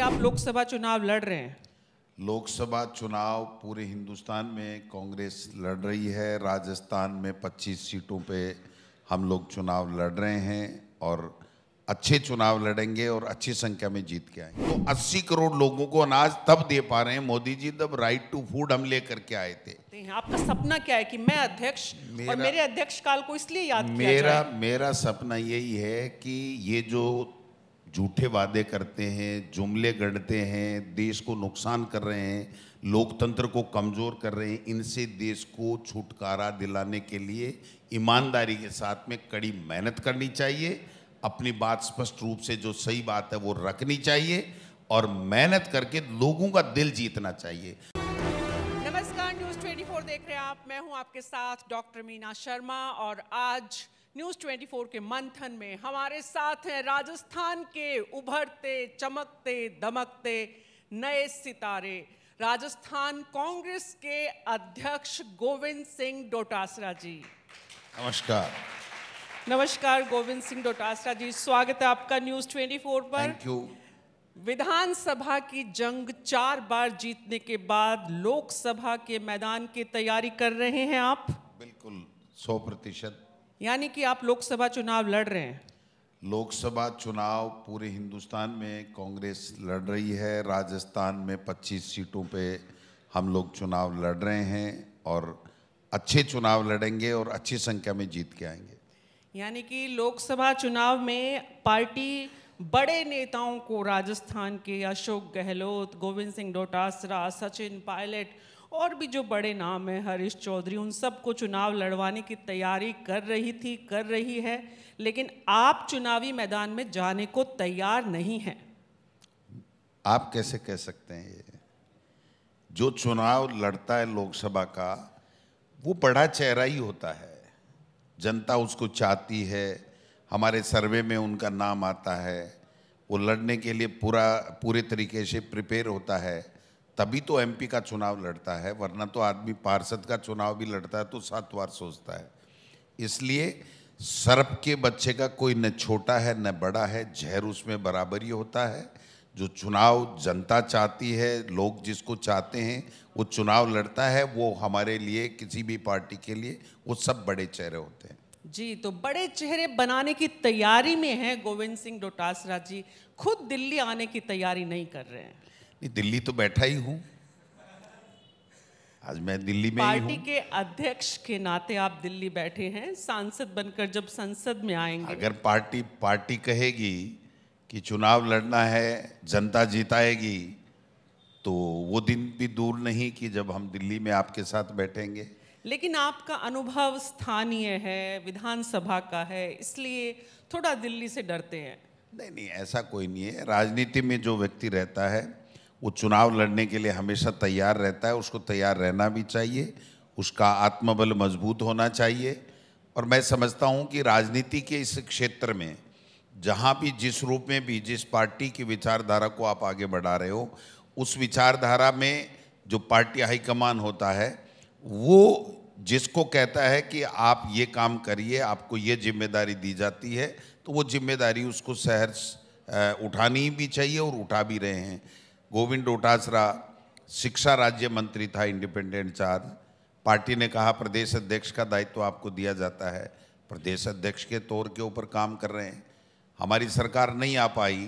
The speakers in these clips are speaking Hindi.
आप लोकसभा चुनाव लड़ रहे हैं लोकसभा चुनाव पूरे हिंदुस्तान में कांग्रेस लड़ रही है राजस्थान में 25 सीटों पे हम लोग चुनाव लड़ रहे हैं और अच्छे चुनाव लड़ेंगे और अच्छी संख्या में जीत के आएंगे तो 80 करोड़ लोगों को अनाज तब दे पा रहे हैं मोदी जी तब राइट टू फूड हम लेकर के आए थे आपका सपना क्या है कि मैं अध्यक्ष और मेरे अध्यक्ष काल को इसलिए याद मेरा मेरा सपना यही है कि ये जो झूठे वादे करते हैं जुमले गढ़ते हैं देश को नुकसान कर रहे हैं लोकतंत्र को कमज़ोर कर रहे हैं इनसे देश को छुटकारा दिलाने के लिए ईमानदारी के साथ में कड़ी मेहनत करनी चाहिए अपनी बात स्पष्ट रूप से जो सही बात है वो रखनी चाहिए और मेहनत करके लोगों का दिल जीतना चाहिए नमस्कार न्यूज़ 24 देख रहे हैं आप मैं हूं आपके साथ डॉक्टर मीना शर्मा और आज न्यूज़ 24 के मंथन में हमारे साथ हैं राजस्थान के उभरते चमकते दमकते नए सितारे राजस्थान कांग्रेस के अध्यक्ष गोविंद सिंह डोटासरा जी नमस्कार नमस्कार गोविंद सिंह डोटासरा जी स्वागत है आपका न्यूज़ 24 पर थैंक यू विधानसभा की जंग चार बार जीतने के बाद लोकसभा के मैदान की तैयारी कर रहे हैं आप बिल्कुल सौ प्रतिशत यानी कि आप लोकसभा चुनाव लड़ रहे हैं लोकसभा चुनाव पूरे हिंदुस्तान में कांग्रेस लड़ रही है राजस्थान में 25 सीटों पे हम लोग चुनाव लड़ रहे हैं और अच्छे चुनाव लड़ेंगे और अच्छी संख्या में जीत के आएंगे यानी कि लोकसभा चुनाव में पार्टी बड़े नेताओं को राजस्थान के अशोक गहलोत गोविंद सिंह डोटासरा सचिन पायलट और भी जो बड़े नाम हैं हरीश चौधरी उन सबको चुनाव लड़वाने की तैयारी कर रही थी कर रही है लेकिन आप चुनावी मैदान में जाने को तैयार नहीं हैं आप कैसे कह सकते हैं ये जो चुनाव लड़ता है लोकसभा का वो बड़ा चेहरा ही होता है जनता उसको चाहती है हमारे सर्वे में उनका नाम आता है वो लड़ने के लिए पूरा पूरे तरीके से प्रिपेयर होता है तभी तो एमपी का चुनाव लड़ता है वरना तो आदमी पार्षद का चुनाव भी लड़ता है तो सात बार सोचता है इसलिए सर्प के बच्चे का कोई न छोटा है न बड़ा है जहर उसमें बराबर ही होता है जो चुनाव जनता चाहती है लोग जिसको चाहते हैं वो चुनाव लड़ता है वो हमारे लिए किसी भी पार्टी के लिए वो सब बड़े चेहरे होते हैं जी तो बड़े चेहरे बनाने की तैयारी में है गोविंद सिंह डोटासरा जी खुद दिल्ली आने की तैयारी नहीं कर रहे हैं नहीं दिल्ली तो बैठा ही हूं आज मैं दिल्ली में पार्टी के अध्यक्ष के नाते आप दिल्ली बैठे हैं सांसद बनकर जब संसद में आएंगे अगर पार्टी पार्टी कहेगी कि चुनाव लड़ना है जनता जिताएगी तो वो दिन भी दूर नहीं कि जब हम दिल्ली में आपके साथ बैठेंगे लेकिन आपका अनुभव स्थानीय है विधानसभा का है इसलिए थोड़ा दिल्ली से डरते हैं नहीं नहीं ऐसा कोई नहीं है राजनीति में जो व्यक्ति रहता है वो चुनाव लड़ने के लिए हमेशा तैयार रहता है उसको तैयार रहना भी चाहिए उसका आत्मबल मजबूत होना चाहिए और मैं समझता हूँ कि राजनीति के इस क्षेत्र में जहाँ भी जिस रूप में भी जिस पार्टी की विचारधारा को आप आगे बढ़ा रहे हो उस विचारधारा में जो पार्टी हाईकमान होता है वो जिसको कहता है कि आप ये काम करिए आपको ये जिम्मेदारी दी जाती है तो वो जिम्मेदारी उसको सहर्ष उठानी भी चाहिए और उठा भी रहे हैं गोविंद डोटासरा शिक्षा राज्य मंत्री था इंडिपेंडेंट चार्ज पार्टी ने कहा प्रदेश अध्यक्ष का दायित्व तो आपको दिया जाता है प्रदेश अध्यक्ष के तौर के ऊपर काम कर रहे हैं हमारी सरकार नहीं आ पाई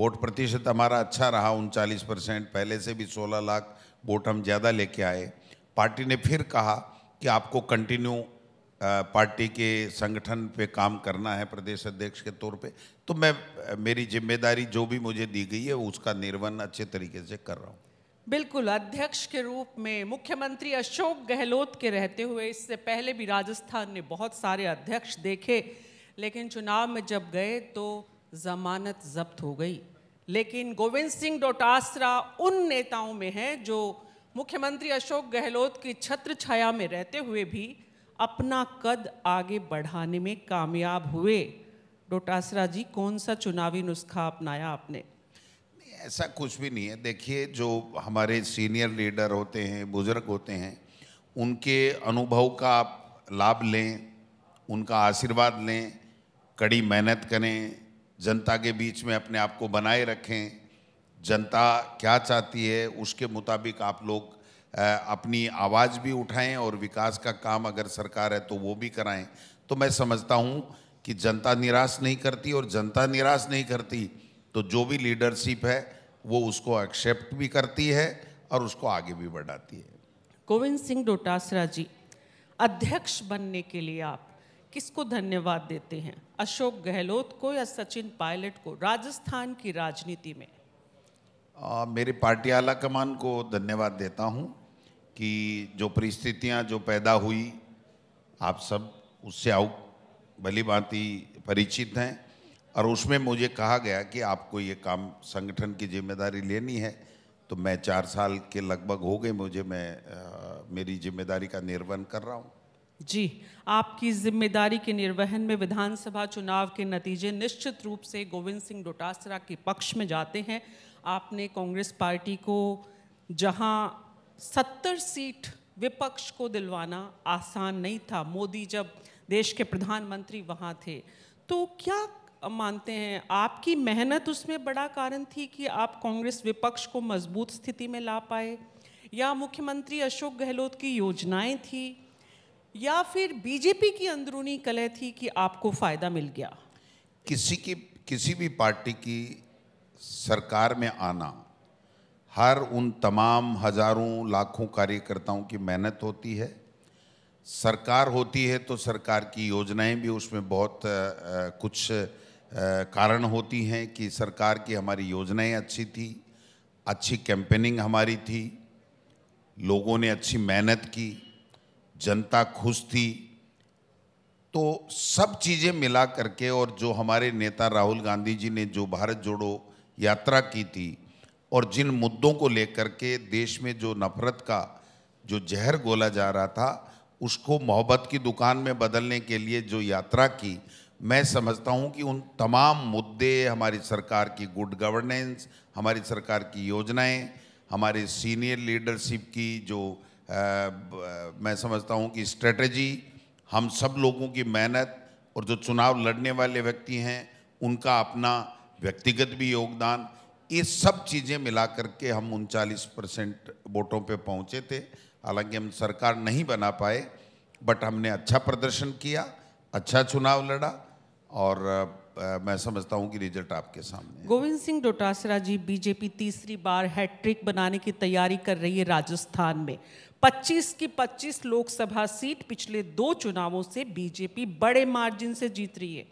वोट प्रतिशत हमारा अच्छा रहा उनचालीस परसेंट पहले से भी 16 लाख वोट हम ज़्यादा लेके आए पार्टी ने फिर कहा कि आपको कंटिन्यू पार्टी के संगठन पे काम करना है प्रदेश अध्यक्ष के तौर पे तो मैं मेरी जिम्मेदारी जो भी मुझे दी गई है उसका निर्वहन अच्छे तरीके से कर रहा हूँ बिल्कुल अध्यक्ष के रूप में मुख्यमंत्री अशोक गहलोत के रहते हुए इससे पहले भी राजस्थान ने बहुत सारे अध्यक्ष देखे लेकिन चुनाव में जब गए तो जमानत जब्त हो गई लेकिन गोविंद सिंह डोटासरा उन नेताओं में हैं जो मुख्यमंत्री अशोक गहलोत की छत्र छाया में रहते हुए भी अपना कद आगे बढ़ाने में कामयाब हुए डोटासरा जी कौन सा चुनावी नुस्खा अपनाया आपने ऐसा कुछ भी नहीं है देखिए जो हमारे सीनियर लीडर होते हैं बुजुर्ग होते हैं उनके अनुभव का आप लाभ लें उनका आशीर्वाद लें कड़ी मेहनत करें जनता के बीच में अपने आप को बनाए रखें जनता क्या चाहती है उसके मुताबिक आप लोग अपनी आवाज़ भी उठाएं और विकास का काम अगर सरकार है तो वो भी कराएं तो मैं समझता हूँ कि जनता निराश नहीं करती और जनता निराश नहीं करती तो जो भी लीडरशिप है वो उसको एक्सेप्ट भी करती है और उसको आगे भी बढ़ाती है गोविंद सिंह डोटासरा जी अध्यक्ष बनने के लिए आप किसको धन्यवाद देते हैं अशोक गहलोत को या सचिन पायलट को राजस्थान की राजनीति में आ, मेरे पार्टी आला कमान को धन्यवाद देता हूँ कि जो परिस्थितियां जो पैदा हुई आप सब उससे आउ भली भांति परिचित हैं और उसमें मुझे कहा गया कि आपको ये काम संगठन की जिम्मेदारी लेनी है तो मैं चार साल के लगभग हो गए मुझे मैं आ, मेरी जिम्मेदारी का निर्वहन कर रहा हूँ जी आपकी जिम्मेदारी के निर्वहन में विधानसभा चुनाव के नतीजे निश्चित रूप से गोविंद सिंह डोटासरा के पक्ष में जाते हैं आपने कांग्रेस पार्टी को जहां सत्तर सीट विपक्ष को दिलवाना आसान नहीं था मोदी जब देश के प्रधानमंत्री वहाँ थे तो क्या मानते हैं आपकी मेहनत उसमें बड़ा कारण थी कि आप कांग्रेस विपक्ष को मजबूत स्थिति में ला पाए या मुख्यमंत्री अशोक गहलोत की योजनाएं थी या फिर बीजेपी की अंदरूनी कलह थी कि आपको फ़ायदा मिल गया किसी की किसी भी पार्टी की सरकार में आना हर उन तमाम हजारों लाखों कार्यकर्ताओं की मेहनत होती है सरकार होती है तो सरकार की योजनाएं भी उसमें बहुत आ, कुछ आ, कारण होती हैं कि सरकार की हमारी योजनाएं अच्छी थी अच्छी कैंपेनिंग हमारी थी लोगों ने अच्छी मेहनत की जनता खुश थी तो सब चीज़ें मिला करके और जो हमारे नेता राहुल गांधी जी ने जो भारत जोड़ो यात्रा की थी और जिन मुद्दों को लेकर के देश में जो नफरत का जो जहर गोला जा रहा था उसको मोहब्बत की दुकान में बदलने के लिए जो यात्रा की मैं समझता हूं कि उन तमाम मुद्दे हमारी सरकार की गुड गवर्नेंस हमारी सरकार की योजनाएं हमारे सीनियर लीडरशिप की जो आ, मैं समझता हूं कि स्ट्रेटजी हम सब लोगों की मेहनत और जो चुनाव लड़ने वाले व्यक्ति हैं उनका अपना व्यक्तिगत भी योगदान ये सब चीज़ें मिला करके हम उनचालीस परसेंट वोटों पर पहुंचे थे हालांकि हम सरकार नहीं बना पाए बट हमने अच्छा प्रदर्शन किया अच्छा चुनाव लड़ा और आ, मैं समझता हूं कि रिजल्ट आपके सामने गोविंद सिंह डोटासरा जी बीजेपी तीसरी बार हैट्रिक बनाने की तैयारी कर रही है राजस्थान में 25 की 25 लोकसभा सीट पिछले दो चुनावों से बीजेपी बड़े मार्जिन से जीत रही है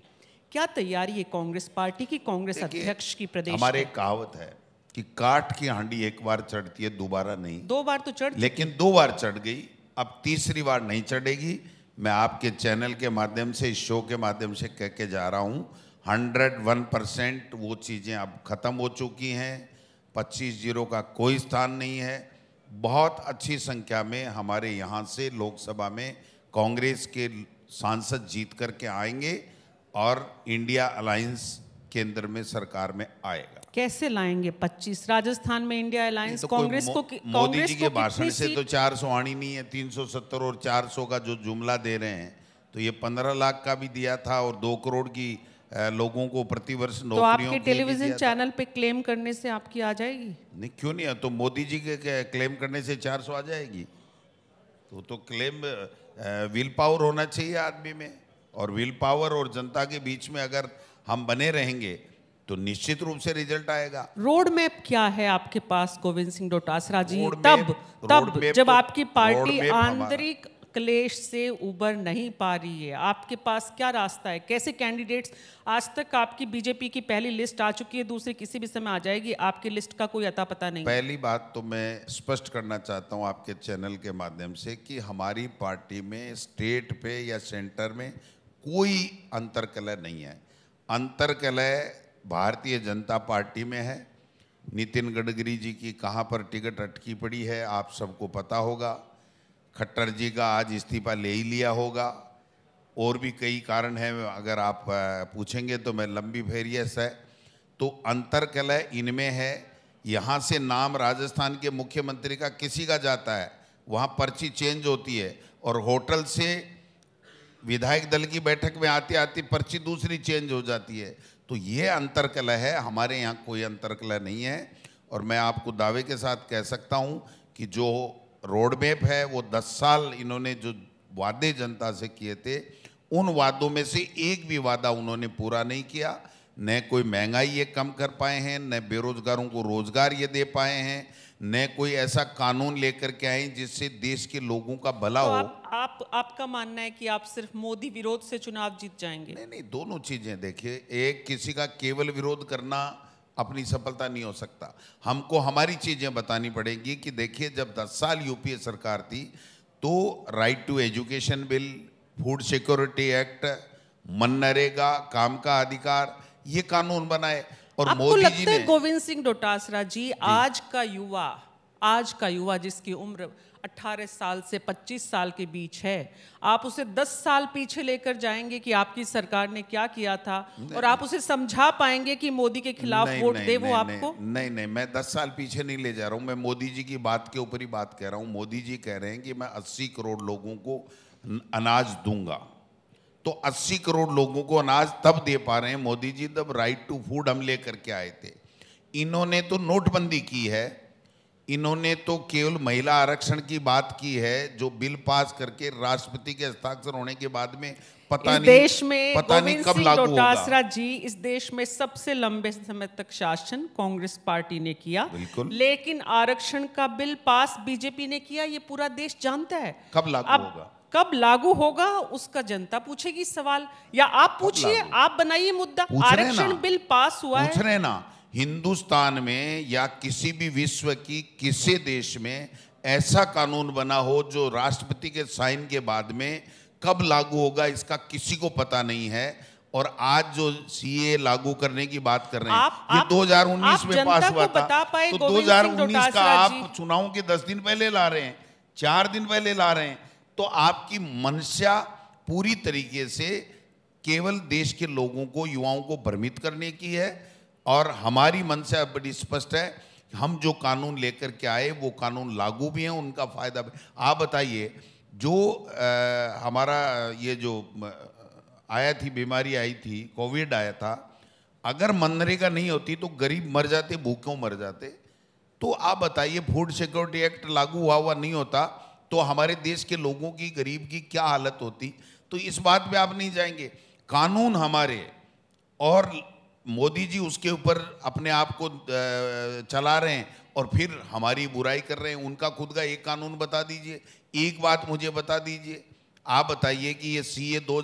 क्या तैयारी है कांग्रेस पार्टी की कांग्रेस अध्यक्ष की प्रदेश हमारे कहावत है कि काठ की हांडी एक बार चढ़ती है दोबारा नहीं दो बार तो चढ़ लेकिन दो बार चढ़ गई अब तीसरी बार नहीं चढ़ेगी मैं आपके चैनल के माध्यम से इस शो के माध्यम से कह के जा रहा हूँ हंड्रेड वन परसेंट वो चीज़ें अब ख़त्म हो चुकी हैं पच्चीस जीरो का कोई स्थान नहीं है बहुत अच्छी संख्या में हमारे यहाँ से लोकसभा में कांग्रेस के सांसद जीत करके आएंगे और इंडिया अलायंस केंद्र में सरकार में आएगा कैसे लाएंगे 25 राजस्थान में इंडिया अलायंस तो कांग्रेस को मोदी जी के भाषण से तो चार सौ आनी नहीं है 370 और 400 का जो जुमला दे रहे हैं तो ये 15 लाख का भी दिया था और दो करोड़ की लोगों को प्रतिवर्ष तो आपके टेलीविजन चैनल पे क्लेम करने से आपकी आ जाएगी नहीं क्यों नहीं तो मोदी जी के क्लेम करने से 400 आ जाएगी तो तो क्लेम विल पावर होना चाहिए आदमी में और विल पावर और जनता के बीच में अगर हम बने रहेंगे तो निश्चित रूप से रिजल्ट आएगा रोड मैप क्या है आपके पास गोविंद सिंह डोटासरा जी तब तब जब तो, आपकी पार्टी आंतरिक क्लेश से उबर नहीं पा रही है आपके पास क्या रास्ता है कैसे कैंडिडेट्स आज तक आपकी बीजेपी की पहली लिस्ट आ चुकी है दूसरी किसी भी समय आ जाएगी आपकी लिस्ट का कोई अता पता नहीं पहली बात तो मैं स्पष्ट करना चाहता हूँ आपके चैनल के माध्यम से कि हमारी पार्टी में स्टेट पे या सेंटर में कोई अंतर्कलय नहीं है अंतर्कलय भारतीय जनता पार्टी में है नितिन गडकरी जी की कहाँ पर टिकट अटकी पड़ी है आप सबको पता होगा खट्टर जी का आज इस्तीफा ले ही लिया होगा और भी कई कारण हैं अगर आप पूछेंगे तो मैं लंबी फेरियस है तो अंतर्कलय इनमें है यहाँ से नाम राजस्थान के मुख्यमंत्री का किसी का जाता है वहाँ पर्ची चेंज होती है और होटल से विधायक दल की बैठक में आते आते पर्ची दूसरी चेंज हो जाती है तो ये अंतरकला है हमारे यहाँ कोई अंतरकला नहीं है और मैं आपको दावे के साथ कह सकता हूँ कि जो रोड मैप है वो दस साल इन्होंने जो वादे जनता से किए थे उन वादों में से एक भी वादा उन्होंने पूरा नहीं किया न कोई महंगाई ये कम कर पाए हैं न बेरोजगारों को रोजगार ये दे पाए हैं न कोई ऐसा कानून लेकर के आए जिससे देश के लोगों का भला तो हो आप, आप आपका मानना है कि आप सिर्फ मोदी विरोध से चुनाव जीत जाएंगे नहीं नहीं दोनों चीजें देखिए एक किसी का केवल विरोध करना अपनी सफलता नहीं हो सकता हमको हमारी चीजें बतानी पड़ेगी कि देखिए जब 10 साल यूपीए सरकार थी तो right to education bill food security act MNREGA काम का अधिकार ये कानून बनाए और आपको लगता है गोविंद सिंह डोटासरा जी आज का युवा आज का युवा जिसकी उम्र 18 साल से 25 साल के बीच है आप उसे 10 साल पीछे लेकर जाएंगे कि आपकी सरकार ने क्या किया था और आप उसे समझा पाएंगे कि मोदी के खिलाफ वोट दे वो आपको नहीं, नहीं नहीं मैं 10 साल पीछे नहीं ले जा रहा हूँ मैं मोदी जी की बात के ऊपर ही बात कह रहा हूँ मोदी जी कह रहे हैं कि मैं अस्सी करोड़ लोगों को अनाज दूंगा तो 80 करोड़ लोगों को अनाज तब दे पा रहे हैं मोदी जी तब राइट टू फूड हम ले करके आए थे इन्होंने तो नोटबंदी की है इन्होंने तो केवल महिला आरक्षण की बात की है जो बिल पास करके राष्ट्रपति के हस्ताक्षर होने के बाद में पता नहीं देश में पता नहीं कब लागू होगा जी इस देश में सबसे लंबे समय तक शासन कांग्रेस पार्टी ने किया बिल्कुल लेकिन आरक्षण का बिल पास बीजेपी ने किया ये पूरा देश जानता है कब लागू होगा कब लागू होगा उसका जनता पूछेगी सवाल या आप पूछिए आप बनाइए मुद्दा आरक्षण बिल पास हुआ पूछ रहे ना हिंदुस्तान में या किसी भी विश्व की किसी देश में ऐसा कानून बना हो जो राष्ट्रपति के साइन के बाद में कब लागू होगा इसका किसी को पता नहीं है और आज जो सीए लागू करने की बात कर रहे हैं ये 2019 में पास हुआ था तो 2019 का आप चुनाव के 10 दिन पहले ला रहे हैं चार दिन पहले ला रहे हैं तो आपकी मनस्या पूरी तरीके से केवल देश के लोगों को युवाओं को भ्रमित करने की है और हमारी मनस्या बड़ी स्पष्ट है हम जो कानून लेकर के आए वो कानून लागू भी हैं उनका फ़ायदा भी आप बताइए जो आ, हमारा ये जो आया थी बीमारी आई थी कोविड आया था अगर मनरेगा नहीं होती तो गरीब मर जाते भूखों मर जाते तो आप बताइए फूड सिक्योरिटी एक्ट लागू हुआ हुआ नहीं होता तो हमारे देश के लोगों की गरीब की क्या हालत होती तो इस बात पे आप नहीं जाएंगे कानून हमारे और मोदी जी उसके ऊपर अपने आप को चला रहे हैं और फिर हमारी बुराई कर रहे हैं उनका खुद का एक कानून बता दीजिए एक बात मुझे बता दीजिए आप बताइए कि ये सी ए दो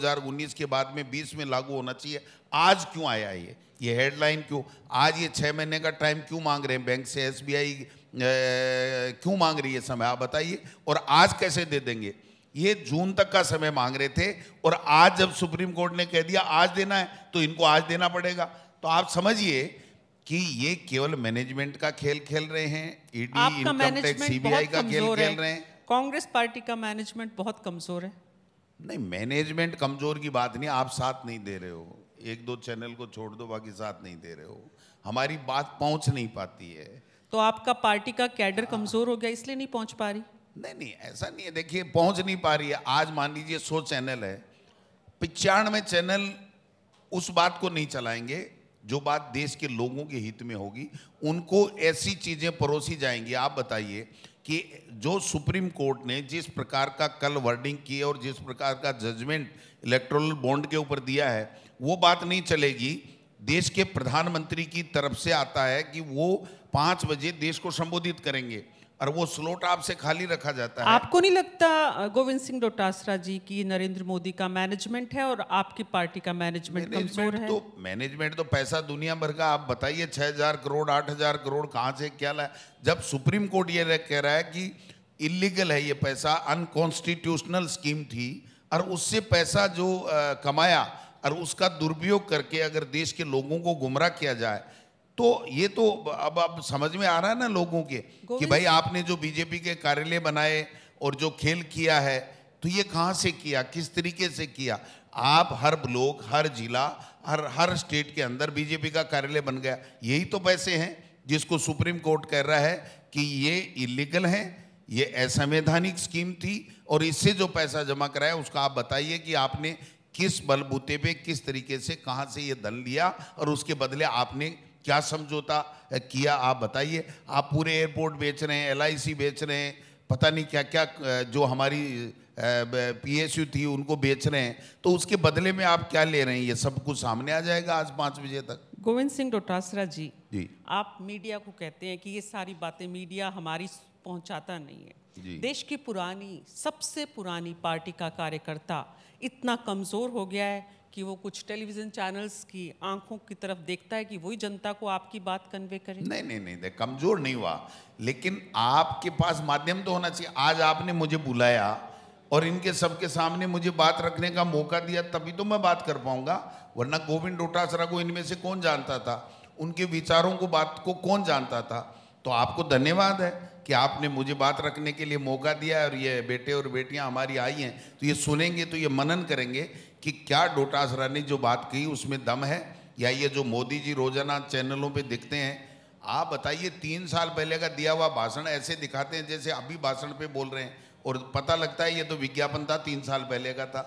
के बाद में बीस में लागू होना चाहिए आज क्यों आया ये ये हेडलाइन क्यों आज ये छः महीने का टाइम क्यों मांग रहे हैं बैंक से एसबीआई क्यों मांग रही है समय आप बताइए और आज कैसे दे देंगे ये जून तक का समय मांग रहे थे और आज जब सुप्रीम कोर्ट ने कह दिया आज देना है तो इनको आज देना पड़ेगा तो आप समझिए कि ये केवल मैनेजमेंट का खेल खेल रहे हैं ईडी इनकम टैक्स सीबीआई का खेल खेल रहे हैं कांग्रेस पार्टी का मैनेजमेंट बहुत कमजोर है नहीं मैनेजमेंट कमजोर की बात नहीं आप साथ नहीं दे रहे हो एक दो चैनल को छोड़ दो बाकी साथ नहीं दे रहे हो हमारी बात पहुंच नहीं पाती है तो आपका पार्टी का कैडर कमजोर हो गया इसलिए नहीं पहुंच पा रही नहीं नहीं ऐसा नहीं है देखिए पहुंच नहीं पा रही है आज मान लीजिए सो चैनल है पिचानवे चैनल उस बात को नहीं चलाएंगे जो बात देश के लोगों के हित में होगी उनको ऐसी चीज़ें परोसी जाएंगी आप बताइए कि जो सुप्रीम कोर्ट ने जिस प्रकार का कल वर्डिंग की और जिस प्रकार का जजमेंट इलेक्ट्रोल बॉन्ड के ऊपर दिया है वो बात नहीं चलेगी देश के प्रधानमंत्री की तरफ से आता है कि वो पांच बजे देश को संबोधित करेंगे और वो स्लोट आपसे खाली रखा जाता है आपको नहीं लगता गोविंद सिंह डोटासरा जी की नरेंद्र मोदी का मैनेजमेंट है और आपकी पार्टी का मैनेजमेंट कमजोर है तो मैनेजमेंट तो पैसा दुनिया भर का आप बताइए छह हजार करोड़ आठ हजार करोड़ कहाँ से क्या लाया जब सुप्रीम कोर्ट ये कह रहा है कि इलीगल है ये पैसा अनकॉन्स्टिट्यूशनल स्कीम थी और उससे पैसा जो आ, कमाया और उसका दुरुपयोग करके अगर देश के लोगों को गुमराह किया जाए तो ये तो अब अब समझ में आ रहा है ना लोगों के कि भाई आपने जो बीजेपी के कार्यालय बनाए और जो खेल किया है तो ये कहाँ से किया किस तरीके से किया आप हर ब्लॉक हर जिला हर हर स्टेट के अंदर बीजेपी का कार्यालय बन गया यही तो पैसे हैं जिसको सुप्रीम कोर्ट कह रहा है कि ये इलीगल है ये असंवैधानिक स्कीम थी और इससे जो पैसा जमा कराया उसका आप बताइए कि आपने किस बलबूते पे किस तरीके से कहाँ से ये धन लिया और उसके बदले आपने क्या समझौता किया आप बताइए आप पूरे एयरपोर्ट बेच रहे हैं एलआईसी बेच रहे हैं पता नहीं क्या क्या जो हमारी पीएसयू थी उनको बेच रहे हैं तो उसके बदले में आप क्या ले रहे हैं ये सब कुछ सामने आ जाएगा आज पाँच बजे तक गोविंद सिंह डोटासरा जी जी आप मीडिया को कहते हैं कि ये सारी बातें मीडिया हमारी पहुंचाता नहीं है देश की पुरानी सबसे पुरानी पार्टी का कार्यकर्ता इतना कमज़ोर हो गया है कि वो कुछ टेलीविजन चैनल्स की आंखों की तरफ देखता है कि वही जनता को आपकी बात कन्वे करे नहीं नहीं नहीं, नहीं कमजोर नहीं हुआ लेकिन आपके पास माध्यम तो होना चाहिए आज आपने मुझे बुलाया और इनके सबके सामने मुझे बात रखने का मौका दिया तभी तो मैं बात कर पाऊंगा वरना गोविंद डोटासरा को इनमें से कौन जानता था उनके विचारों को बात को कौन जानता था तो आपको धन्यवाद है कि आपने मुझे बात रखने के लिए मौका दिया है और ये बेटे और बेटियां हमारी आई हैं तो ये सुनेंगे तो ये मनन करेंगे कि क्या डोटासरा ने जो बात कही उसमें दम है या ये जो मोदी जी रोजाना चैनलों पे दिखते हैं आप बताइए तीन साल पहले का दिया हुआ भाषण ऐसे दिखाते हैं जैसे अभी भाषण पर बोल रहे हैं और पता लगता है ये तो विज्ञापन था तीन साल पहले का था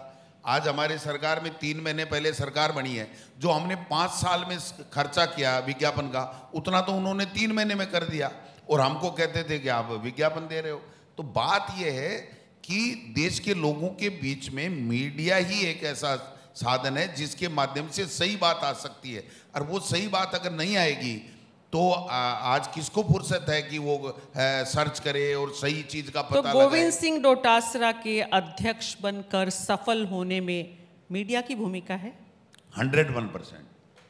आज हमारे सरकार में तीन महीने पहले सरकार बनी है जो हमने पाँच साल में खर्चा किया विज्ञापन का उतना तो उन्होंने तीन महीने में कर दिया और हमको कहते थे कि आप विज्ञापन दे रहे हो तो बात यह है कि देश के लोगों के बीच में मीडिया ही एक ऐसा साधन है जिसके माध्यम से सही बात आ सकती है और वो सही बात अगर नहीं आएगी तो आज किसको फुर्सत है कि वो सर्च करे और सही चीज का तो पता तो गोविंद सिंह डोटासरा के अध्यक्ष बनकर सफल होने में मीडिया की भूमिका है hundred one percent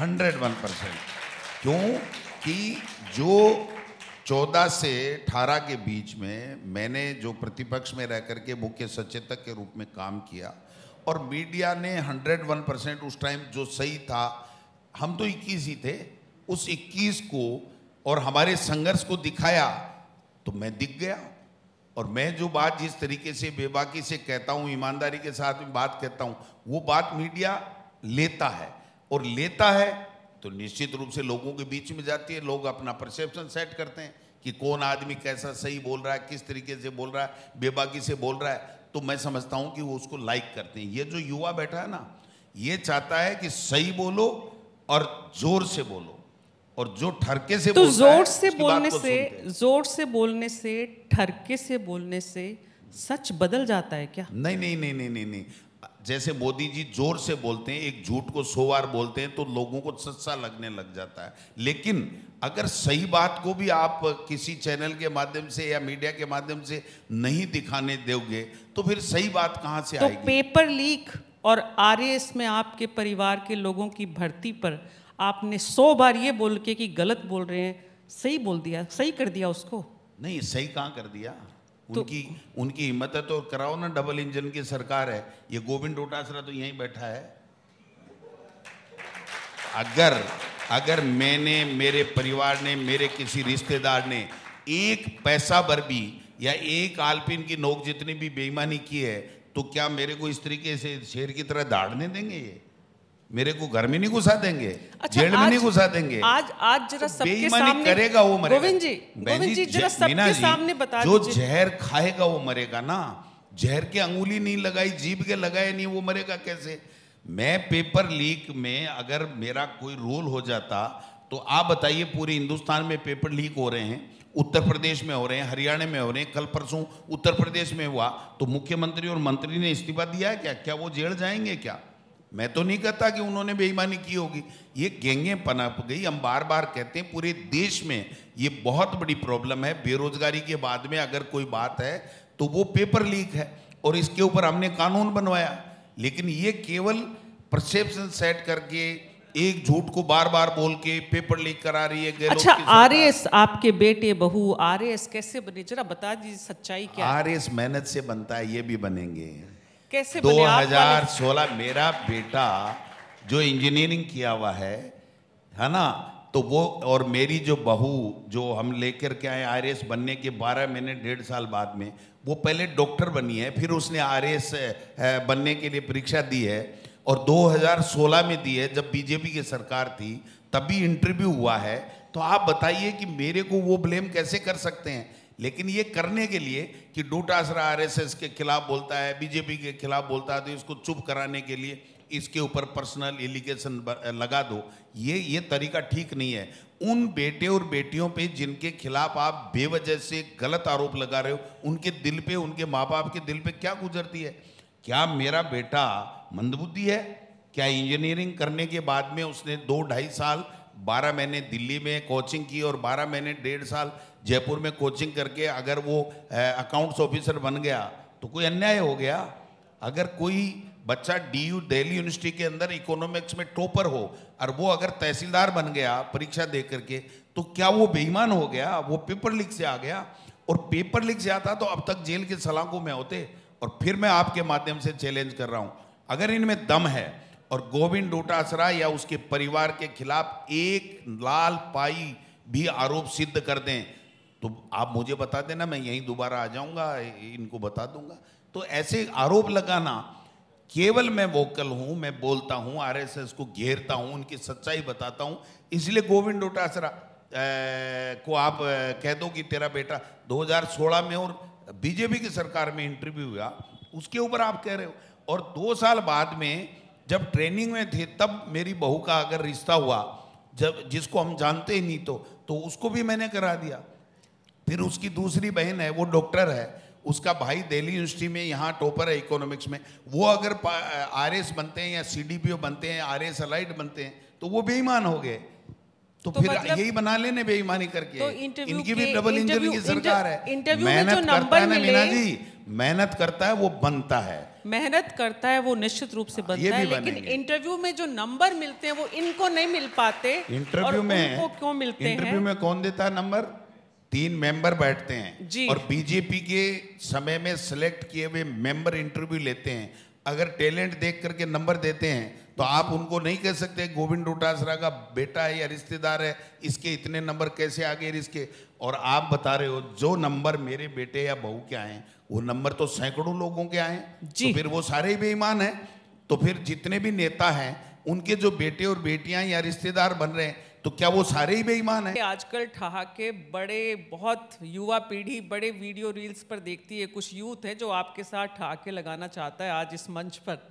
hundred one percent क्यों जो 14 से 18 के बीच में मैंने जो प्रतिपक्ष में रह करके मुख्य सचेतक के रूप में काम किया और मीडिया ने 101 परसेंट उस टाइम जो सही था हम तो 21 ही थे उस 21 को और हमारे संघर्ष को दिखाया तो मैं दिख गया और मैं जो बात जिस तरीके से बेबाकी से कहता हूँ ईमानदारी के साथ में बात कहता हूँ वो बात मीडिया लेता है और लेता है तो निश्चित रूप से लोगों के बीच में जाती है लोग अपना परसेप्शन सेट करते हैं कि कौन आदमी कैसा सही बोल रहा है किस तरीके से बोल रहा है बेबाकी से बोल रहा है तो मैं समझता हूँ कि वो उसको लाइक करते हैं ये जो युवा बैठा है ना ये चाहता है कि सही बोलो और जोर से बोलो और जो ठरके से तो जोर से बोलने से जोर से बोलने से ठरके से बोलने से सच बदल जाता है क्या नहीं नहीं नहीं नहीं नहीं नहीं जैसे मोदी जी जोर से बोलते हैं एक झूठ को सो बार बोलते हैं तो लोगों को सस्ता लगने लग जाता है लेकिन अगर सही बात को भी आप किसी चैनल के माध्यम से या मीडिया के माध्यम से नहीं दिखाने दोगे तो फिर सही बात कहाँ से तो आएगी? पेपर लीक और आर में आपके परिवार के लोगों की भर्ती पर आपने सौ बार ये बोल के कि गलत बोल रहे हैं सही बोल दिया सही कर दिया उसको नहीं सही कहाँ कर दिया तो उनकी उनकी हिम्मत है तो कराओ ना डबल इंजन की सरकार है ये गोविंद डोटासरा तो यहीं बैठा है अगर अगर मैंने मेरे परिवार ने मेरे किसी रिश्तेदार ने एक पैसा भर भी या एक आलपिन की नोक जितनी भी बेईमानी की है तो क्या मेरे को इस तरीके से शेर की तरह दाड़ने देंगे ये मेरे को घर में नहीं घुसा देंगे अच्छा, जेल में नहीं घुसा देंगे आज आज जरा तो सबके सामने करेगा वो मरेगा गोविंद जी गोविंद जी जरा सबके सामने बता जो जहर खाएगा वो मरेगा ना जहर के अंगुली नहीं लगाई जीभ के लगाए नहीं वो मरेगा कैसे मैं पेपर लीक में अगर मेरा कोई रोल हो जाता तो आप बताइए पूरे हिंदुस्तान में पेपर लीक हो रहे हैं उत्तर प्रदेश में हो रहे हैं हरियाणा में हो रहे हैं कल परसों उत्तर प्रदेश में हुआ तो मुख्यमंत्री और मंत्री ने इस्तीफा दिया है क्या क्या वो जेल जाएंगे क्या मैं तो नहीं कहता कि उन्होंने बेईमानी की होगी ये गैंगे पनप गई हम बार बार कहते हैं पूरे देश में ये बहुत बड़ी प्रॉब्लम है बेरोजगारी के बाद में अगर कोई बात है तो वो पेपर लीक है और इसके ऊपर हमने कानून बनवाया लेकिन ये केवल परसेप्शन सेट करके एक झूठ को बार बार बोल के पेपर लीक करा रही है अच्छा आर एस आपके बेटे बहू आर एस कैसे बने जरा बता दीजिए सच्चाई क्या आर एस मेहनत से बनता है ये भी बनेंगे कैसे दो हज़ार सोलह मेरा बेटा जो इंजीनियरिंग किया हुआ है है ना तो वो और मेरी जो बहू जो हम लेकर के आए आर बनने के बारह महीने डेढ़ साल बाद में वो पहले डॉक्टर बनी है फिर उसने आर बनने के लिए परीक्षा दी है और 2016 में दी है जब बीजेपी की सरकार थी तभी इंटरव्यू हुआ है तो आप बताइए कि मेरे को वो ब्लेम कैसे कर सकते हैं लेकिन ये करने के लिए कि डूटासरा आरएसएस के खिलाफ बोलता है बीजेपी के खिलाफ बोलता है तो इसको चुप कराने के लिए इसके ऊपर पर्सनल एलिगेशन लगा दो ये ये तरीका ठीक नहीं है उन बेटे और बेटियों पे जिनके खिलाफ आप बेवजह से गलत आरोप लगा रहे हो उनके दिल पे उनके माँ बाप के दिल पे क्या गुजरती है क्या मेरा बेटा मंदबुद्धि है क्या इंजीनियरिंग करने के बाद में उसने दो ढाई साल बारह महीने दिल्ली में कोचिंग की और बारह महीने डेढ़ साल जयपुर में कोचिंग करके अगर वो अकाउंट्स ऑफिसर बन गया तो कोई अन्याय हो गया अगर कोई बच्चा डीयू दिल्ली यूनिवर्सिटी के अंदर इकोनॉमिक्स में टॉपर हो और वो अगर तहसीलदार बन गया परीक्षा दे करके तो क्या वो बेईमान हो गया वो पेपर लीक से आ गया और पेपर लीक से आता तो अब तक जेल के सलाखों में होते और फिर मैं आपके माध्यम से चैलेंज कर रहा हूँ अगर इनमें दम है और गोविंद डोटासरा या उसके परिवार के खिलाफ एक लाल पाई भी आरोप सिद्ध कर दें तो आप मुझे बता देना मैं यहीं दोबारा आ जाऊंगा इनको बता दूंगा तो ऐसे आरोप लगाना केवल मैं वोकल हूं मैं बोलता हूं आरएसएस को घेरता हूं उनकी सच्चाई बताता हूं इसलिए गोविंद डोटासरा को आप कह दो कि तेरा बेटा 2016 में और बीजेपी की सरकार में इंटरव्यू हुआ उसके ऊपर आप कह रहे हो और दो साल बाद में जब ट्रेनिंग में थे तब मेरी बहू का अगर रिश्ता हुआ जब जिसको हम जानते ही नहीं तो, तो उसको भी मैंने करा दिया फिर उसकी दूसरी बहन है वो डॉक्टर है उसका भाई दिल्ली यूनिवर्सिटी में यहाँ टॉपर है इकोनॉमिक्स में वो अगर आर बनते हैं या सी बनते हैं आर एस बनते हैं तो वो बेईमान हो गए तो, तो फिर मतलब, यही बना लेने बेईमानी करके तो इनकी भी डबल इंजन की सरकार है मेहनत करता है ना मीना जी मेहनत करता है वो बनता है मेहनत करता है वो निश्चित रूप से हाँ, बनता है लेकिन इंटरव्यू में जो नंबर मिलते हैं वो इनको नहीं मिल पाते इंटरव्यू में क्यों मिलते हैं इंटरव्यू में कौन देता है नंबर तीन मेंबर बैठते हैं और बीजेपी के समय में सिलेक्ट किए हुए मेंबर इंटरव्यू लेते हैं अगर टैलेंट देख करके नंबर देते हैं तो आप उनको नहीं कह सकते गोविंद डोटासरा का बेटा है या रिश्तेदार है इसके इतने नंबर कैसे आ गए इसके और आप बता रहे हो जो नंबर मेरे बेटे या बहू के आए वो नंबर तो सैकड़ों लोगों के आए तो फिर वो सारे ही बेईमान हैं तो फिर जितने भी नेता हैं उनके जो बेटे और बेटियां या रिश्तेदार बन रहे हैं तो क्या वो सारे ही बेईमान है आजकल ठहाके बड़े बहुत युवा पीढ़ी बड़े वीडियो रील्स पर देखती है कुछ यूथ है जो आपके साथ ठहाके लगाना चाहता है आज इस मंच पर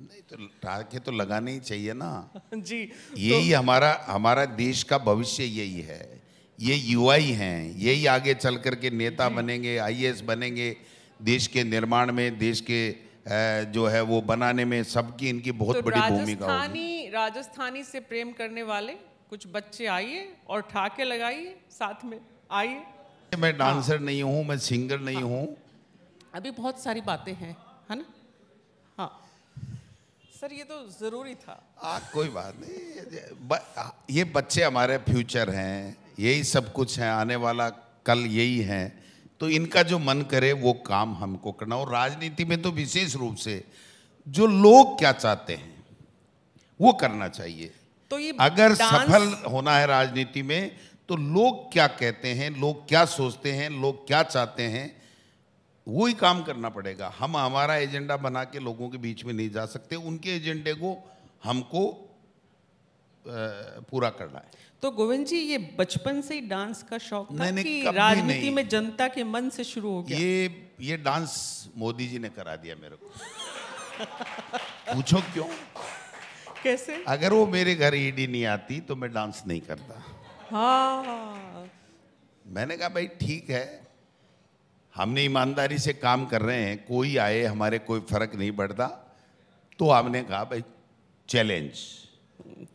नहीं तो ठहाके तो लगाने ही चाहिए ना जी तो यही तो... हमारा हमारा देश का भविष्य यही है ये युवा ही हैं यही आगे चल कर के नेता बनेंगे आई बनेंगे देश के निर्माण में देश के जो है वो बनाने में सबकी इनकी बहुत तो बड़ी भूमिका राजस्थानी राजस्थानी से प्रेम करने वाले कुछ बच्चे आइए और ठाके लगाइए साथ में आइए मैं हाँ। डांसर हाँ। नहीं हूँ मैं सिंगर नहीं हाँ। हूँ अभी बहुत सारी बातें हैं है ना हाँ सर ये तो ज़रूरी था आ, कोई बात नहीं ये बच्चे हमारे फ्यूचर हैं यही सब कुछ है आने वाला कल यही है तो इनका जो मन करे वो काम हमको करना और राजनीति में तो विशेष रूप से जो लोग क्या चाहते हैं वो करना चाहिए तो ये अगर सफल होना है राजनीति में तो लोग क्या कहते हैं लोग क्या सोचते हैं लोग क्या चाहते हैं वो ही काम करना पड़ेगा हम हमारा एजेंडा बना के लोगों के बीच में नहीं जा सकते उनके एजेंडे को हमको पूरा करना है तो गोविंद जी ये बचपन से ही डांस का शौक था कि राजनीति में जनता के मन से शुरू हो गया ये ये डांस मोदी जी ने करा दिया मेरे को पूछो क्यों कैसे अगर वो मेरे घर ईडी नहीं आती तो मैं डांस नहीं करता हाँ मैंने कहा भाई ठीक है हमने ईमानदारी से काम कर रहे हैं कोई आए हमारे कोई फर्क नहीं पड़ता तो आपने कहा भाई चैलेंज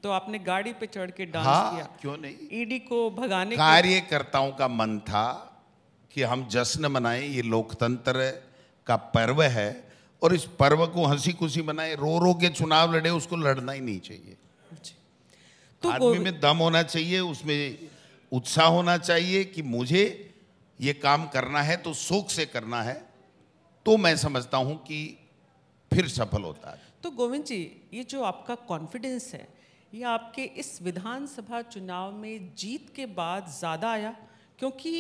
तो आपने गाड़ी पे चढ़ के डांस हाँ, किया क्यों नहीं ईडी को भगाने कार्यकर्ताओं का मन था कि हम जश्न मनाएं ये लोकतंत्र का पर्व है और इस पर्व को हंसी खुशी बनाए रो रो के चुनाव लड़े उसको लड़ना ही नहीं चाहिए तो आदमी में दम होना चाहिए उसमें उत्साह होना चाहिए कि मुझे ये काम करना है तो शोक से करना है तो मैं समझता हूँ कि फिर सफल होता है तो गोविंद जी ये जो आपका कॉन्फिडेंस है ये आपके इस विधानसभा चुनाव में जीत के बाद ज़्यादा आया क्योंकि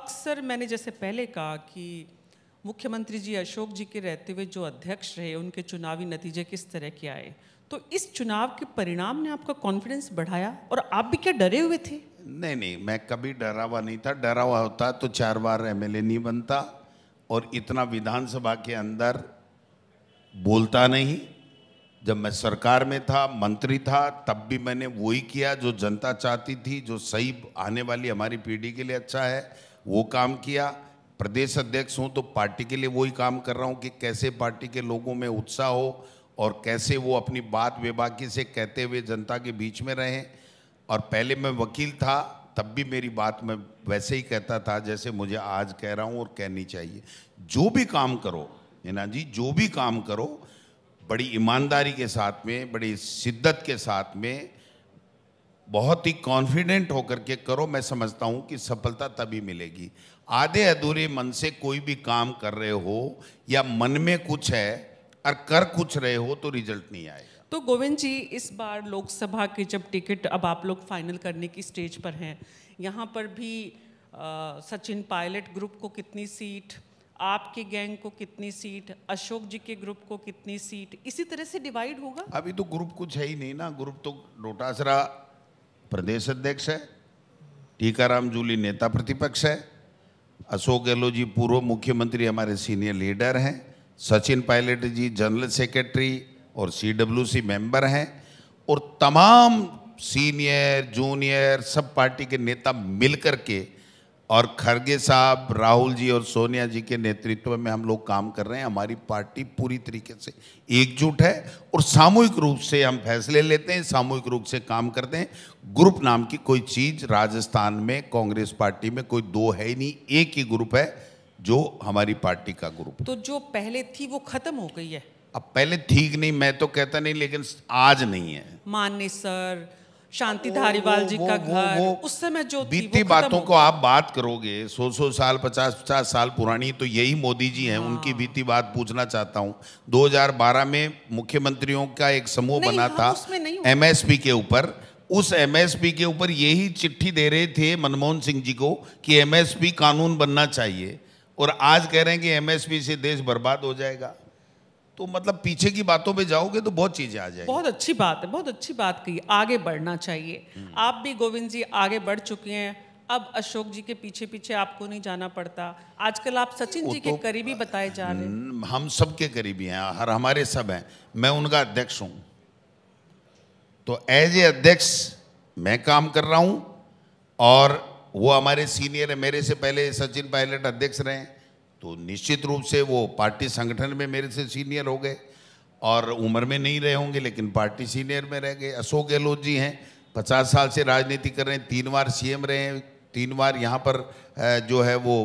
अक्सर मैंने जैसे पहले कहा कि मुख्यमंत्री जी अशोक जी के रहते हुए जो अध्यक्ष रहे उनके चुनावी नतीजे किस तरह के आए तो इस चुनाव के परिणाम ने आपका कॉन्फिडेंस बढ़ाया और आप भी क्या डरे हुए थे नहीं नहीं मैं कभी डरा हुआ नहीं था डरा हुआ होता तो चार बार एम नहीं बनता और इतना विधानसभा के अंदर बोलता नहीं जब मैं सरकार में था मंत्री था तब भी मैंने वही किया जो जनता चाहती थी जो सही आने वाली हमारी पीढ़ी के लिए अच्छा है वो काम किया प्रदेश अध्यक्ष हूँ तो पार्टी के लिए वही काम कर रहा हूँ कि कैसे पार्टी के लोगों में उत्साह हो और कैसे वो अपनी बात बेबाकी से कहते हुए जनता के बीच में रहें और पहले मैं वकील था तब भी मेरी बात मैं वैसे ही कहता था जैसे मुझे आज कह रहा हूँ और कहनी चाहिए जो भी काम करो हिना जी जो भी काम करो बड़ी ईमानदारी के साथ में बड़ी शिद्दत के साथ में बहुत ही कॉन्फिडेंट होकर के करो मैं समझता हूँ कि सफलता तभी मिलेगी आधे अधूरे मन से कोई भी काम कर रहे हो या मन में कुछ है और कर कुछ रहे हो तो रिजल्ट नहीं आएगा तो गोविंद जी इस बार लोकसभा के जब टिकट अब आप लोग फाइनल करने की स्टेज पर हैं यहाँ पर भी सचिन पायलट ग्रुप को कितनी सीट आपके गैंग को कितनी सीट अशोक जी के ग्रुप को कितनी सीट इसी तरह से डिवाइड होगा अभी तो ग्रुप कुछ है ही नहीं ना ग्रुप तो डोटासरा प्रदेश अध्यक्ष है टीकाराम जूली नेता प्रतिपक्ष है अशोक गहलोत जी पूर्व मुख्यमंत्री हमारे सीनियर लीडर हैं सचिन पायलट जी जनरल सेक्रेटरी और सी डब्ल्यू सी मेंबर हैं और तमाम सीनियर जूनियर सब पार्टी के नेता मिलकर के और खड़गे साहब राहुल जी और सोनिया जी के नेतृत्व में हम लोग काम कर रहे हैं हमारी पार्टी पूरी तरीके से एकजुट है और सामूहिक रूप से हम फैसले लेते हैं सामूहिक रूप से काम करते हैं ग्रुप नाम की कोई चीज़ राजस्थान में कांग्रेस पार्टी में कोई दो है ही नहीं एक ही ग्रुप है जो हमारी पार्टी का ग्रुप तो जो पहले थी वो खत्म हो गई है अब पहले ठीक नहीं मैं तो कहता नहीं लेकिन आज नहीं है मान्य सर शांति धारीवाल जी का घर उससे मैं जो बीती बातों को आप बात करोगे सौ सौ साल पचास पचास साल पुरानी तो यही मोदी जी हैं हाँ। उनकी बीती बात पूछना चाहता हूँ 2012 में मुख्यमंत्रियों का एक समूह बना हाँ, था एमएसपी के ऊपर उस एमएसपी के ऊपर यही चिट्ठी दे रहे थे मनमोहन सिंह जी को कि एमएसपी कानून बनना चाहिए और आज कह रहे हैं कि एमएसपी से देश बर्बाद हो जाएगा तो मतलब पीछे की बातों पे जाओगे तो बहुत चीजें आ जाएंगी बहुत अच्छी बात है बहुत अच्छी बात की आगे बढ़ना चाहिए हम्म। आप भी गोविंद जी आगे बढ़ चुके हैं अब अशोक जी के पीछे पीछे आपको नहीं जाना पड़ता आजकल आप सचिन जी तो के करीबी बताए जा रहे हैं हम्म, हम सबके करीबी हैं हर हमारे सब हैं मैं उनका अध्यक्ष हूं तो एज ए अध्यक्ष मैं काम कर रहा हूं और वो हमारे सीनियर है मेरे से पहले सचिन पायलट अध्यक्ष रहे हैं तो निश्चित रूप से वो पार्टी संगठन में मेरे से सीनियर हो गए और उम्र में नहीं रहे होंगे लेकिन पार्टी सीनियर में रह गए अशोक गहलोत जी हैं पचास साल से राजनीति कर रहे हैं तीन बार सी रहे हैं तीन बार यहाँ पर जो है वो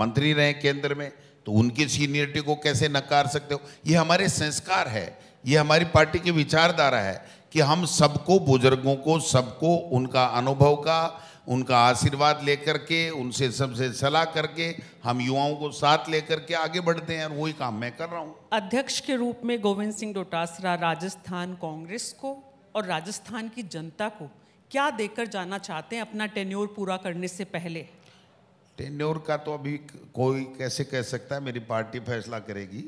मंत्री रहे केंद्र में तो उनकी सीनियरिटी को कैसे नकार सकते हो ये हमारे संस्कार है ये हमारी पार्टी की विचारधारा है कि हम सबको बुजुर्गों को सबको उनका अनुभव का उनका आशीर्वाद लेकर के उनसे सबसे सलाह करके हम युवाओं को साथ लेकर के आगे बढ़ते हैं और वही काम मैं कर रहा हूँ अध्यक्ष के रूप में गोविंद सिंह डोटासरा राजस्थान कांग्रेस को और राजस्थान की जनता को क्या देकर जाना चाहते हैं अपना टेन्योर पूरा करने से पहले टेन्योर का तो अभी कोई कैसे कह सकता है मेरी पार्टी फैसला करेगी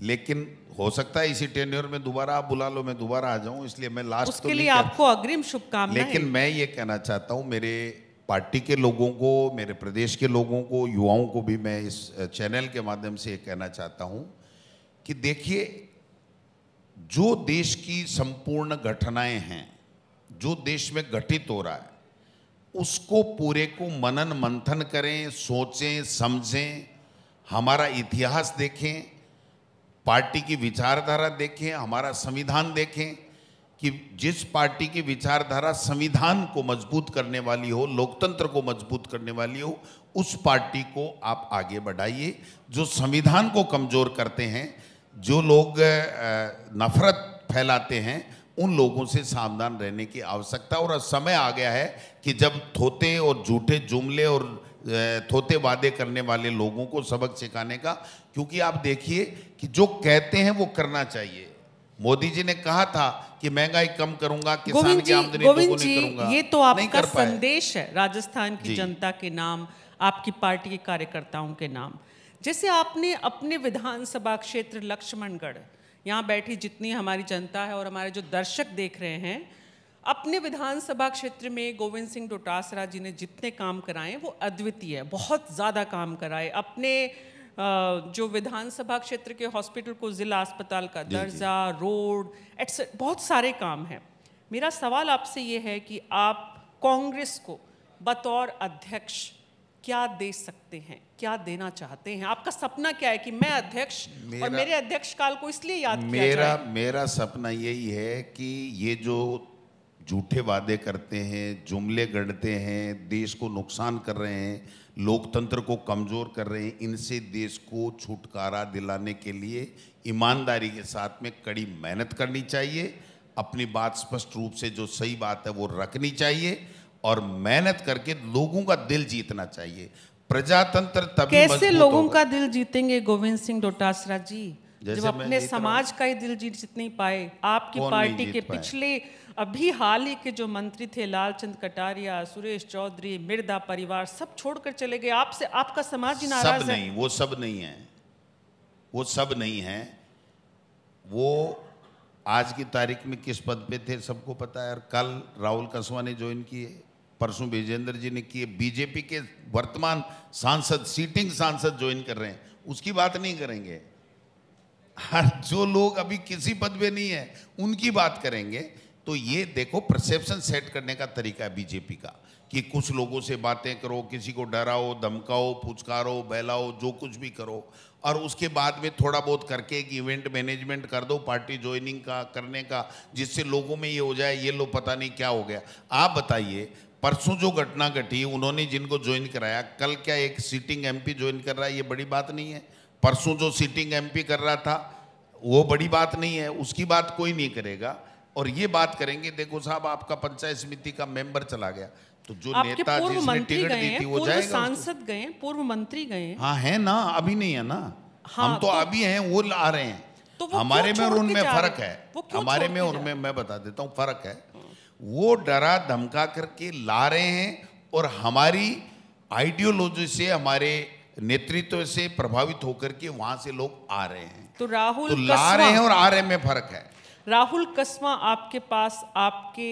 लेकिन हो सकता है इसी टेन्योर में दोबारा आप बुला लो मैं दोबारा आ जाऊं इसलिए मैं लास्ट उसके तो लिए आपको अग्रिम शुभकामनाएं लेकिन मैं ये कहना चाहता हूं मेरे पार्टी के लोगों को मेरे प्रदेश के लोगों को युवाओं को भी मैं इस चैनल के माध्यम से ये कहना चाहता हूं कि देखिए जो देश की संपूर्ण घटनाएं हैं जो देश में घटित हो रहा है उसको पूरे को मनन मंथन करें सोचें समझें हमारा इतिहास देखें पार्टी की विचारधारा देखें हमारा संविधान देखें कि जिस पार्टी की विचारधारा संविधान को मजबूत करने वाली हो लोकतंत्र को मजबूत करने वाली हो उस पार्टी को आप आगे बढ़ाइए जो संविधान को कमज़ोर करते हैं जो लोग नफरत फैलाते हैं उन लोगों से सावधान रहने की आवश्यकता और समय आ गया है कि जब थोते और झूठे जुमले और थोते वादे करने वाले लोगों को सबक सिखाने का क्योंकि आप देखिए कि जो कहते हैं वो करना चाहिए मोदी जी ने कहा था कि महंगाई कम करूंगा किसान की आमदनी दोगुनी करूंगा ये तो आपका संदेश है राजस्थान की जनता के नाम आपकी पार्टी के कार्यकर्ताओं के नाम जैसे आपने अपने विधानसभा क्षेत्र लक्ष्मणगढ़ यहाँ बैठी जितनी हमारी जनता है और हमारे जो दर्शक देख रहे हैं अपने विधानसभा क्षेत्र में गोविंद सिंह डोटासरा जी ने जितने काम कराए वो अद्वितीय है बहुत ज़्यादा काम कराए अपने जो विधानसभा क्षेत्र के हॉस्पिटल को ज़िला अस्पताल का दर्जा रोड एट्स बहुत सारे काम हैं मेरा सवाल आपसे ये है कि आप कांग्रेस को बतौर अध्यक्ष क्या दे सकते हैं क्या देना चाहते हैं आपका सपना क्या है कि मैं अध्यक्ष और मेरे अध्यक्ष काल को इसलिए याद मेरा किया मेरा सपना यही है कि ये जो झूठे वादे करते हैं जुमले गढ़ते हैं देश को नुकसान कर रहे हैं लोकतंत्र को कमज़ोर कर रहे हैं इनसे देश को छुटकारा दिलाने के लिए ईमानदारी के साथ में कड़ी मेहनत करनी चाहिए अपनी बात स्पष्ट रूप से जो सही बात है वो रखनी चाहिए और मेहनत करके लोगों का दिल जीतना चाहिए प्रजातंत्र तभी कैसे लोगों का दिल जीतेंगे गोविंद सिंह डोटासरा जी जब अपने समाज का ही दिल जीत नहीं पाए आपकी पार्टी के पिछले अभी हाल ही के जो मंत्री थे लालचंद कटारिया सुरेश चौधरी मिर्दा परिवार सब छोड़कर चले गए आपसे आपका समाज ही नाराज सब नहीं वो सब नहीं है वो सब नहीं है वो आज की तारीख में किस पद पे थे सबको पता है और कल राहुल कसवा ने ज्वाइन किए परसों विजेंद्र जी ने किए बीजेपी के वर्तमान सांसद सीटिंग सांसद ज्वाइन कर रहे हैं उसकी बात नहीं करेंगे हर जो लोग अभी किसी पद पे नहीं है उनकी बात करेंगे तो ये देखो परसेप्शन सेट करने का तरीका है बीजेपी का कि कुछ लोगों से बातें करो किसी को डराओ धमकाओ पुचकारो बहलाओ जो कुछ भी करो और उसके बाद में थोड़ा बहुत करके एक इवेंट मैनेजमेंट कर दो पार्टी ज्वाइनिंग का करने का जिससे लोगों में ये हो जाए ये लोग पता नहीं क्या हो गया आप बताइए परसों जो घटना घटी उन्होंने जिनको ज्वाइन कराया कल क्या एक सीटिंग एमपी ज्वाइन कर रहा है ये बड़ी बात नहीं है परसों जो सिटिंग एमपी कर रहा था वो बड़ी बात नहीं है उसकी बात कोई नहीं करेगा और ये बात करेंगे देखो साहब आपका पंचायत समिति का मेंबर चला गया तो जो नेता जिसने टिकट दी थी वो जाएगा सांसद गए पूर्व मंत्री गए हाँ है ना अभी नहीं है ना हाँ, हम तो, तो अभी हैं वो आ रहे हैं तो हमारे में और उनमें फर्क है हमारे में और उनमें मैं बता देता हूँ फर्क है वो डरा धमका करके ला रहे हैं और हमारी आइडियोलॉजी से हमारे नेतृत्व से प्रभावित होकर के वहां से लोग आ रहे हैं तो राहुल तो ला रहे हैं और आ रहे में फर्क है राहुल कस्मा आपके पास आपके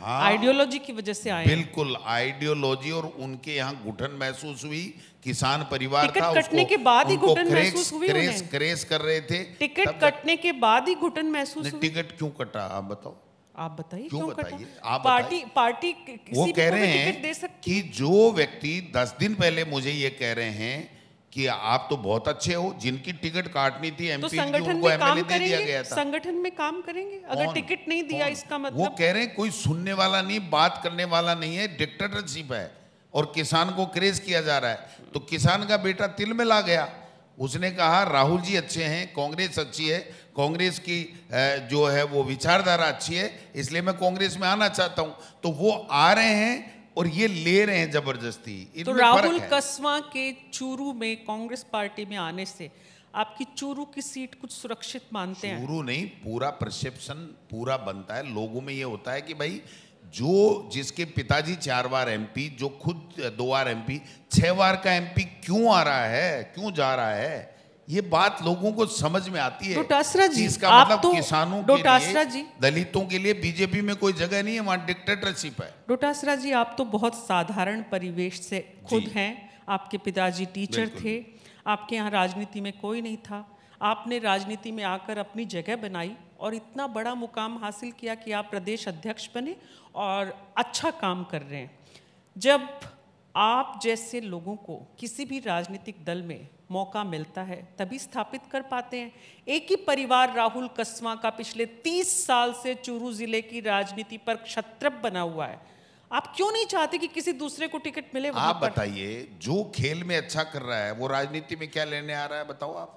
हाँ, आइडियोलॉजी की वजह से आए बिल्कुल आइडियोलॉजी और उनके यहाँ घुटन महसूस हुई किसान परिवार टिकट था कटने उसको, के बाद ही घुटन महसूस हुई क्रेस, क्रेस कर रहे थे टिकट कटने के बाद ही घुटन महसूस टिकट क्यों कटा आप बताओ आप बताइए क्यों बताइए आप पार्टी पार्टी किसी वो कह रहे हैं कि जो व्यक्ति दस दिन पहले मुझे ये कह रहे हैं कि आप तो बहुत अच्छे हो जिनकी टिकट काटनी थी एमपी तो संगठन में काम दे दिया गया था संगठन में काम करेंगे अगर टिकट नहीं दिया इसका मतलब वो कह रहे हैं कोई सुनने वाला नहीं बात करने वाला नहीं है डिक्टेटरशिप है और किसान को क्रेज किया जा रहा है तो किसान का बेटा तिल में ला गया उसने कहा राहुल जी अच्छे हैं कांग्रेस अच्छी है कांग्रेस की जो है वो विचारधारा अच्छी है इसलिए मैं कांग्रेस में आना चाहता हूं तो वो आ रहे हैं और ये ले रहे हैं जबरदस्ती तो राहुल कस्बा के चूरू में कांग्रेस पार्टी में आने से आपकी चूरू की सीट कुछ सुरक्षित मानते हैं चूरू नहीं पूरा परसेप्शन पूरा बनता है लोगों में ये होता है कि भाई जो जिसके पिताजी चार बार एमपी जो खुद दो बार एमपी छह बार का एमपी क्यों आ रहा है क्यों जा रहा है ये बात लोगों को समझ में आती है डोटासरा जी, इसका मतलब तो, किसानों के लिए जी दलितों के लिए बीजेपी में कोई जगह नहीं है वहां डिक्टेटरशिप है डोटासरा जी आप तो बहुत साधारण परिवेश से खुद हैं आपके पिताजी टीचर थे आपके यहाँ राजनीति में कोई नहीं था आपने राजनीति में आकर अपनी जगह बनाई और इतना बड़ा मुकाम हासिल किया कि आप प्रदेश अध्यक्ष बने और अच्छा काम कर रहे हैं जब आप जैसे लोगों को किसी भी राजनीतिक दल में मौका मिलता है तभी स्थापित कर पाते हैं एक ही परिवार राहुल कस्वा का पिछले तीस साल से चूरू ज़िले की राजनीति पर क्षत्रप बना हुआ है आप क्यों नहीं चाहते कि किसी दूसरे को टिकट मिले आप बताइए जो खेल में अच्छा कर रहा है वो राजनीति में क्या लेने आ रहा है बताओ आप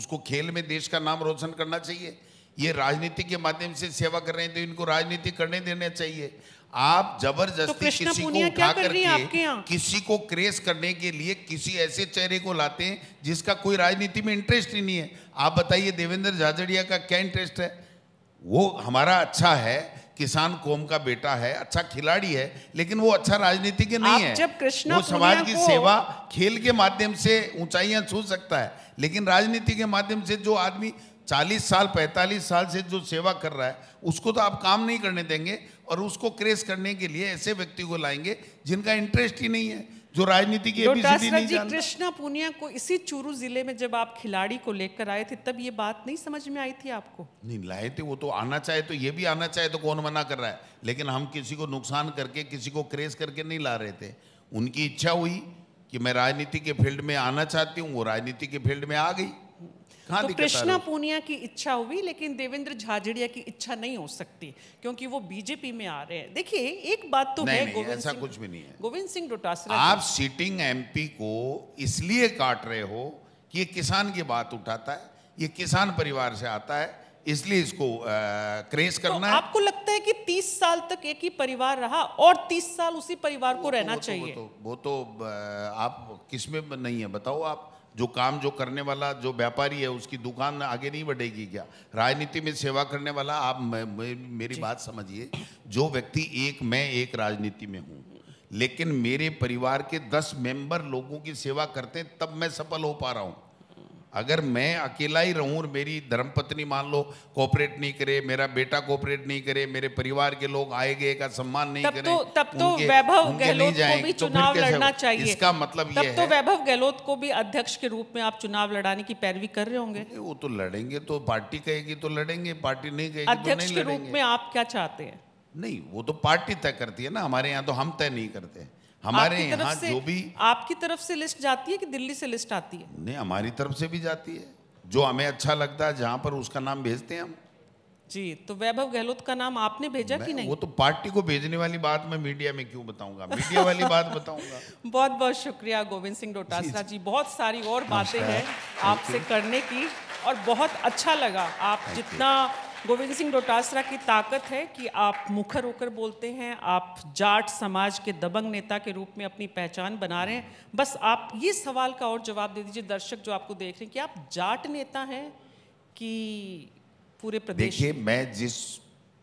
उसको खेल में देश का नाम रोशन करना चाहिए ये राजनीति के माध्यम से सेवा कर रहे हैं तो इनको राजनीति करने देना चाहिए आप तो जबरदस्ती तो किसी को उठा करके किसी को क्रेस करने के लिए किसी ऐसे चेहरे को लाते हैं जिसका कोई राजनीति में इंटरेस्ट ही नहीं है आप बताइए देवेंद्र झाझड़िया का क्या इंटरेस्ट है वो हमारा अच्छा है किसान कोम का बेटा है अच्छा खिलाड़ी है लेकिन वो अच्छा राजनीति के नहीं है जब वो समाज की सेवा खेल के माध्यम से ऊंचाइयां छू सकता है लेकिन राजनीति के माध्यम से जो आदमी चालीस साल पैंतालीस साल से जो सेवा कर रहा है उसको तो आप काम नहीं करने देंगे और उसको क्रेस करने के लिए ऐसे व्यक्ति को लाएंगे जिनका इंटरेस्ट ही नहीं है जो राजनीति की जी कृष्णा पुनिया को इसी चूरू जिले में जब आप खिलाड़ी को लेकर आए थे तब ये बात नहीं समझ में आई थी आपको नहीं लाए थे वो तो आना चाहे तो ये भी आना चाहे तो कौन मना कर रहा है लेकिन हम किसी को नुकसान करके किसी को क्रेस करके नहीं ला रहे थे उनकी इच्छा हुई कि मैं राजनीति के फील्ड में आना चाहती हूँ वो राजनीति के फील्ड में आ गई हाँ, तो कृष्णा पूनिया की इच्छा हुई लेकिन देवेंद्र झाझड़िया की इच्छा नहीं हो सकती क्योंकि वो बीजेपी में आ रहे हैं देखिए एक बात तो है नहीं, ऐसा कुछ भी नहीं है गोविंद सिंह डोटासरा आप सीटिंग एमपी को इसलिए काट रहे हो कि ये किसान की बात उठाता है ये किसान परिवार से आता है इसलिए इसको क्रेज तो करना तो आपको लगता है कि तीस साल तक एक ही परिवार रहा और तीस साल उसी परिवार को रहना चाहिए वो तो, तो, तो आप किसमें नहीं है बताओ आप जो काम जो करने वाला जो व्यापारी है उसकी दुकान आगे नहीं बढ़ेगी क्या राजनीति में सेवा करने वाला आप मेरी बात समझिए जो व्यक्ति एक मैं एक राजनीति में हूँ लेकिन मेरे परिवार के दस मेंबर लोगों की सेवा करते हैं तब मैं सफल हो पा रहा हूँ अगर मैं अकेला ही रहूं और मेरी धर्मपत्नी मान लो कोऑपरेट नहीं करे मेरा बेटा कोऑपरेट नहीं करे मेरे परिवार के लोग आए गए का सम्मान नहीं तब करे तो, तब तो वैभव गहलोत को भी तो चुनाव तो लड़ना चाहिए इसका मतलब तब ये तो वैभव गहलोत को भी अध्यक्ष के रूप में आप चुनाव लड़ाने की पैरवी कर रहे होंगे वो तो लड़ेंगे तो पार्टी कहेगी तो लड़ेंगे पार्टी नहीं कहेगी तो अध्यक्ष के रूप में आप क्या चाहते हैं नहीं वो तो पार्टी तय करती है ना हमारे यहाँ तो हम तय नहीं करते हैं हमारे यहाँ जो भी आपकी तरफ से लिस्ट जाती है कि दिल्ली से लिस्ट आती है नहीं हमारी तरफ से भी जाती है जो हमें अच्छा लगता है जहाँ पर उसका नाम भेजते हैं हम जी तो वैभव गहलोत का नाम आपने भेजा कि नहीं वो तो पार्टी को भेजने वाली बात मैं मीडिया में क्यों बताऊंगा मीडिया वाली बात बताऊंगा बहुत बहुत शुक्रिया गोविंद सिंह डोटासरा जी बहुत सारी और बातें हैं आपसे करने की और बहुत अच्छा लगा आप जितना गोविंद सिंह डोटासरा की ताकत है कि आप मुखर होकर बोलते हैं आप जाट समाज के दबंग नेता के रूप में अपनी पहचान बना रहे हैं बस आप ये सवाल का और जवाब दे दीजिए दर्शक जो आपको देख रहे हैं कि आप जाट नेता हैं कि पूरे प्रदेश देखिए मैं जिस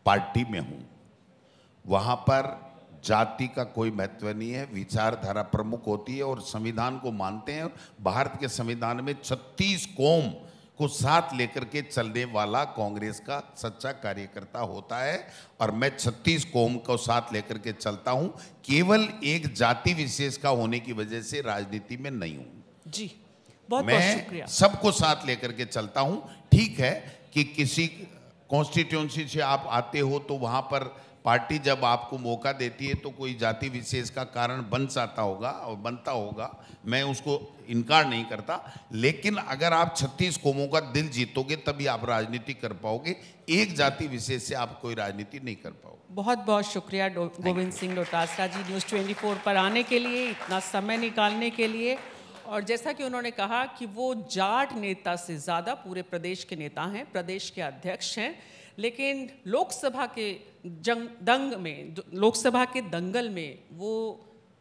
पार्टी में हूँ वहाँ पर जाति का कोई महत्व नहीं है विचारधारा प्रमुख होती है और संविधान को मानते हैं भारत के संविधान में छत्तीस कौम को साथ लेकर के चलने वाला कांग्रेस का सच्चा कार्यकर्ता होता है और मैं छत्तीस कौम को साथ लेकर के चलता हूं केवल एक जाति विशेष का होने की वजह से राजनीति में नहीं हूं जी बहुत मैं सबको साथ लेकर के चलता हूं ठीक है कि किसी कॉन्स्टिट्यूंसी से आप आते हो तो वहां पर पार्टी जब आपको मौका देती है तो कोई जाति विशेष का कारण बन जाता होगा और बनता होगा मैं उसको इनकार नहीं करता लेकिन अगर आप 36 कौमों का दिल जीतोगे तभी आप राजनीति कर पाओगे एक जाति विशेष से आप कोई राजनीति नहीं कर पाओगे बहुत बहुत शुक्रिया गोविंद सिंह डोटासरा जी न्यूज़ ट्वेंटी पर आने के लिए इतना समय निकालने के लिए और जैसा कि उन्होंने कहा कि वो जाट नेता से ज़्यादा पूरे प्रदेश के नेता हैं प्रदेश के अध्यक्ष हैं लेकिन लोकसभा के जंग दंग में लोकसभा के दंगल में वो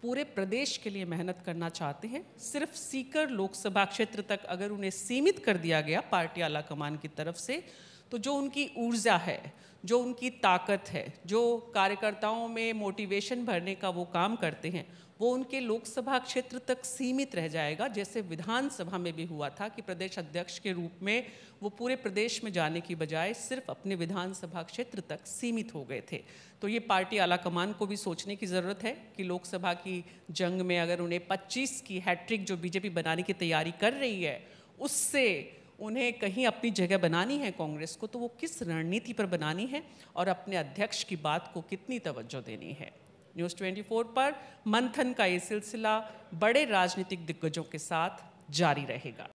पूरे प्रदेश के लिए मेहनत करना चाहते हैं सिर्फ सीकर लोकसभा क्षेत्र तक अगर उन्हें सीमित कर दिया गया पार्टी आला कमान की तरफ से तो जो उनकी ऊर्जा है जो उनकी ताकत है जो कार्यकर्ताओं में मोटिवेशन भरने का वो काम करते हैं वो उनके लोकसभा क्षेत्र तक सीमित रह जाएगा जैसे विधानसभा में भी हुआ था कि प्रदेश अध्यक्ष के रूप में वो पूरे प्रदेश में जाने की बजाय सिर्फ अपने विधानसभा क्षेत्र तक सीमित हो गए थे तो ये पार्टी आलाकमान को भी सोचने की ज़रूरत है कि लोकसभा की जंग में अगर उन्हें 25 की हैट्रिक जो बीजेपी बनाने की तैयारी कर रही है उससे उन्हें कहीं अपनी जगह बनानी है कांग्रेस को तो वो किस रणनीति पर बनानी है और अपने अध्यक्ष की बात को कितनी तवज्जो देनी है न्यूज़ 24 पर मंथन का ये सिलसिला बड़े राजनीतिक दिग्गजों के साथ जारी रहेगा